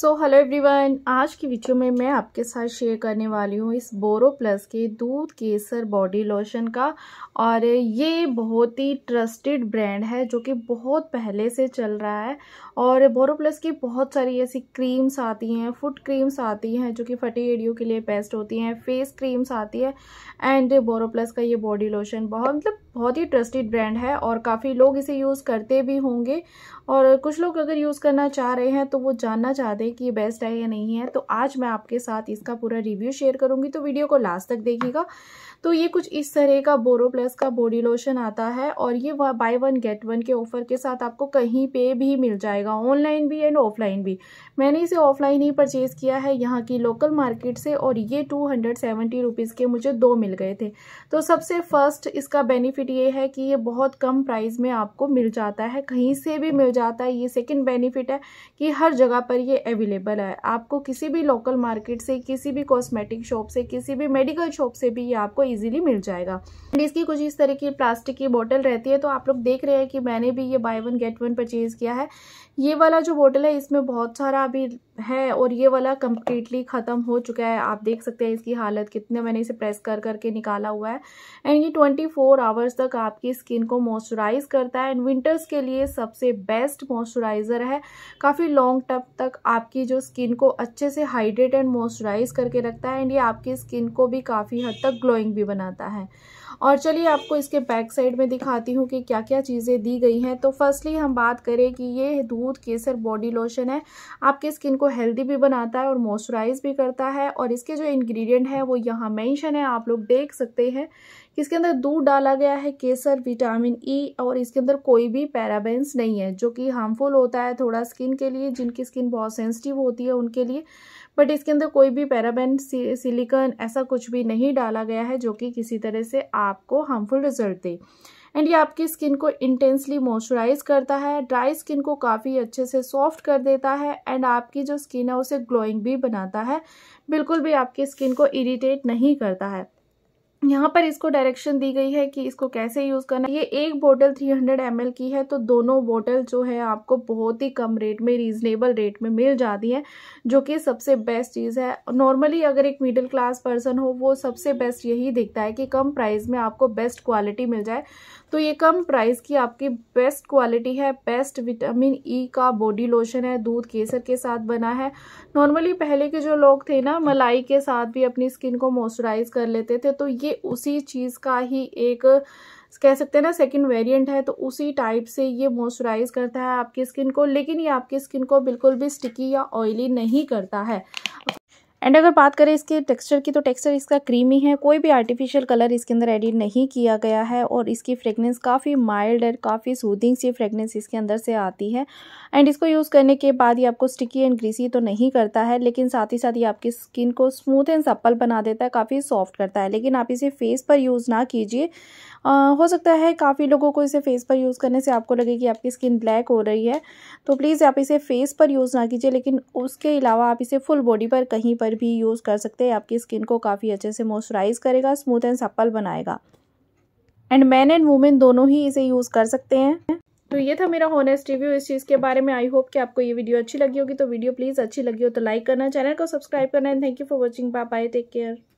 so hello everyone आज की video में मैं आपके साथ शेयर करने वाली हूँ इस बोरो प्लस के दूध केसर बॉडी लोशन का और ये बहुत ही ट्रस्टेड ब्रांड है जो कि बहुत पहले से चल रहा है और बोरो प्लस की बहुत सारी ऐसी क्रीम्स आती हैं फुट क्रीम्स आती हैं जो कि फटी एडियो के लिए बेस्ट होती हैं फेस क्रीम्स आती है एंड बोरो प्लस का ये बॉडी लोशन बहुत मतलब बहुत ही ट्रस्टेड ब्रांड है और काफ़ी लोग इसे यूज़ करते भी होंगे और कुछ लोग अगर यूज़ करना चाह रहे हैं तो वो जानना चाहते दें कि ये बेस्ट है या नहीं है तो आज मैं आपके साथ इसका पूरा रिव्यू शेयर करूंगी तो वीडियो को लास्ट तक देखिएगा तो ये कुछ इस तरह का बोरो प्लस का बॉडी लोशन आता है और ये बाय वन गेट वन के ऑफर के साथ आपको कहीं पे भी मिल जाएगा ऑनलाइन भी एंड ऑफलाइन भी मैंने इसे ऑफलाइन ही परचेज़ किया है यहाँ की लोकल मार्केट से और ये टू हंड्रेड के मुझे दो मिल गए थे तो सबसे फर्स्ट इसका बेनिफिट ये है कि ये बहुत कम प्राइस में आपको मिल जाता है कहीं से भी मिल जाता है ये सेकेंड बेनिफिट है कि हर जगह पर ये अवेलेबल है आपको किसी भी लोकल मार्केट से किसी भी कॉस्मेटिक शॉप से किसी भी मेडिकल शॉप से भी ये आपको इजीली मिल जाएगा एंड इसकी कुछ इस तरह की प्लास्टिक की बोतल रहती है तो आप लोग देख रहे हैं कि मैंने भी ये buy one get one purchase किया है ये वाला जो बोतल है इसमें बहुत सारा अभी है और ये वाला कम्प्लीटली ख़त्म हो चुका है आप देख सकते हैं इसकी हालत कितने मैंने इसे प्रेस कर करके निकाला हुआ है एंड ये 24 फोर आवर्स तक आपकी स्किन को मॉइस्चराइज करता है एंड विंटर्स के लिए सबसे बेस्ट मॉइस्चराइज़र है काफ़ी लॉन्ग टप तक आपकी जो स्किन को अच्छे से हाइड्रेट एंड मॉइस्चराइज करके रखता है एंड ये आपकी स्किन को भी काफ़ी हद तक ग्लोइंग भी बनाता है और चलिए आपको इसके बैक साइड में दिखाती हूँ कि क्या क्या चीज़ें दी गई हैं तो फर्स्टली हम बात करें कि ये दूध केसर बॉडी लोशन है आपके स्किन को हेल्दी भी बनाता है और मॉइस्चराइज भी करता है और इसके जो इन्ग्रीडियंट है वो यहाँ मैंशन है आप लोग देख सकते हैं कि इसके अंदर दूध डाला गया है केसर विटामिन ई e, और इसके अंदर कोई भी पैराबेंस नहीं है जो कि हार्मफुल होता है थोड़ा स्किन के लिए जिनकी स्किन बहुत सेंसिटिव होती है उनके लिए बट इसके अंदर कोई भी पैराबेन सिलिकन ऐसा कुछ भी नहीं डाला गया है जो कि किसी तरह से आपको हार्मफुल रिजल्ट दे एंड ये आपकी स्किन को इंटेंसली मॉइस्चराइज करता है ड्राई स्किन को काफ़ी अच्छे से सॉफ्ट कर देता है एंड आपकी जो स्किन है उसे ग्लोइंग भी बनाता है बिल्कुल भी आपकी स्किन को इरीटेट नहीं करता है यहाँ पर इसको डायरेक्शन दी गई है कि इसको कैसे यूज़ करना ये एक बोतल 300 हंड्रेड की है तो दोनों बोतल जो है आपको बहुत ही कम रेट में रीजनेबल रेट में मिल जाती हैं जो कि सबसे बेस्ट चीज़ है नॉर्मली अगर एक मिडिल क्लास पर्सन हो वो सबसे बेस्ट यही देखता है कि कम प्राइस में आपको बेस्ट क्वालिटी मिल जाए तो ये कम प्राइस की आपकी बेस्ट क्वालिटी है बेस्ट विटामिन ई का बॉडी लोशन है दूध केसर के साथ बना है नॉर्मली पहले के जो लोग थे ना मलाई के साथ भी अपनी स्किन को मॉइस्चराइज कर लेते थे तो ये उसी चीज़ का ही एक कह सकते हैं ना सेकंड वेरिएंट है तो उसी टाइप से ये मॉइस्चराइज करता है आपकी स्किन को लेकिन ये आपकी स्किन को बिल्कुल भी स्टिकी या ऑयली नहीं करता है एंड अगर बात करें इसके टेक्सचर की तो टेक्सचर इसका क्रीमी है कोई भी आर्टिफिशियल कलर इसके अंदर एडिट नहीं किया गया है और इसकी फ्रेगनेंस काफ़ी माइल्ड और काफ़ी सूदिंग सी फ्रेगनेंस इसके अंदर से आती है एंड इसको यूज़ करने के बाद ये आपको स्टिकी एंड ग्रीसी तो नहीं करता है लेकिन साथ ही साथ ये आपकी स्किन को स्मूथ एंड सप्पल बना देता है काफ़ी सॉफ्ट करता है लेकिन आप इसे फेस पर यूज़ ना कीजिए आ, हो सकता है काफ़ी लोगों को इसे फेस पर यूज़ करने से आपको लगे कि आपकी स्किन ब्लैक हो रही है तो प्लीज़ आप इसे फेस पर यूज़ ना कीजिए लेकिन उसके अलावा आप इसे फुल बॉडी पर कहीं पर भी यूज़ कर सकते हैं आपकी स्किन को काफ़ी अच्छे से मॉइस्चराइज़ करेगा स्मूथ एंड सप्पल बनाएगा एंड मैन एंड वुमेन दोनों ही इसे यूज़ कर सकते हैं तो ये था मेरा हॉनेस्ट रिव्यू इस चीज़ के बारे में आई होप कि आपको ये वीडियो अच्छी लगी होगी तो वीडियो प्लीज़ अच्छी लगी हो तो लाइक करना चैनल को सब्सक्राइब करना and thank you for watching bye take care